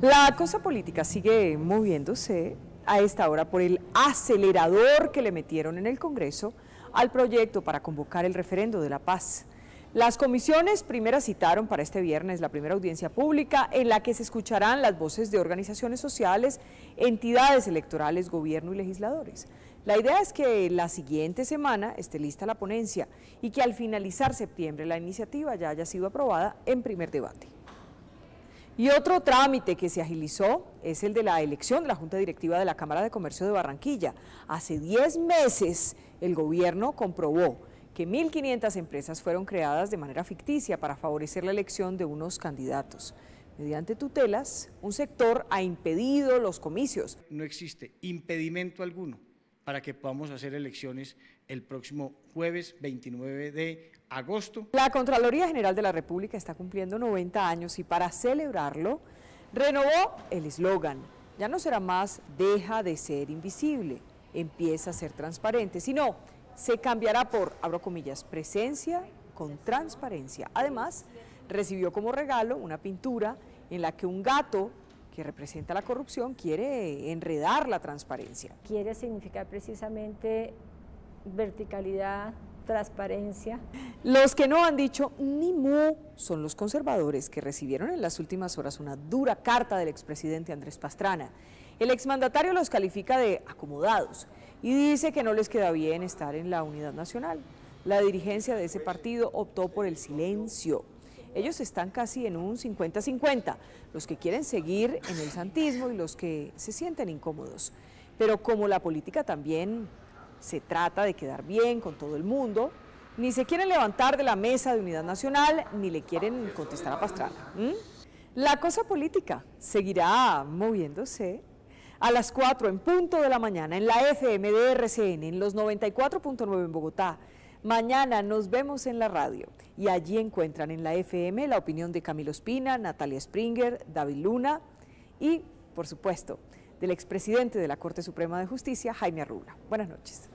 La cosa política sigue moviéndose a esta hora por el acelerador que le metieron en el Congreso al proyecto para convocar el referendo de la paz. Las comisiones primeras citaron para este viernes la primera audiencia pública en la que se escucharán las voces de organizaciones sociales, entidades electorales, gobierno y legisladores. La idea es que la siguiente semana esté lista la ponencia y que al finalizar septiembre la iniciativa ya haya sido aprobada en primer debate. Y otro trámite que se agilizó es el de la elección de la Junta Directiva de la Cámara de Comercio de Barranquilla. Hace 10 meses el gobierno comprobó que 1.500 empresas fueron creadas de manera ficticia para favorecer la elección de unos candidatos. Mediante tutelas, un sector ha impedido los comicios. No existe impedimento alguno para que podamos hacer elecciones el próximo jueves 29 de agosto. La Contraloría General de la República está cumpliendo 90 años y para celebrarlo renovó el eslogan. Ya no será más deja de ser invisible, empieza a ser transparente, sino se cambiará por, abro comillas, presencia con transparencia. Además, recibió como regalo una pintura en la que un gato que representa la corrupción, quiere enredar la transparencia. Quiere significar precisamente verticalidad, transparencia. Los que no han dicho ni mu son los conservadores que recibieron en las últimas horas una dura carta del expresidente Andrés Pastrana. El exmandatario los califica de acomodados y dice que no les queda bien estar en la unidad nacional. La dirigencia de ese partido optó por el silencio ellos están casi en un 50-50, los que quieren seguir en el santismo y los que se sienten incómodos. Pero como la política también se trata de quedar bien con todo el mundo, ni se quieren levantar de la mesa de unidad nacional, ni le quieren contestar a Pastrana. La cosa política seguirá moviéndose a las 4 en punto de la mañana en la FM de RCN, en los 94.9 en Bogotá, Mañana nos vemos en la radio y allí encuentran en la FM la opinión de Camilo Espina, Natalia Springer, David Luna y, por supuesto, del expresidente de la Corte Suprema de Justicia, Jaime Arrula. Buenas noches.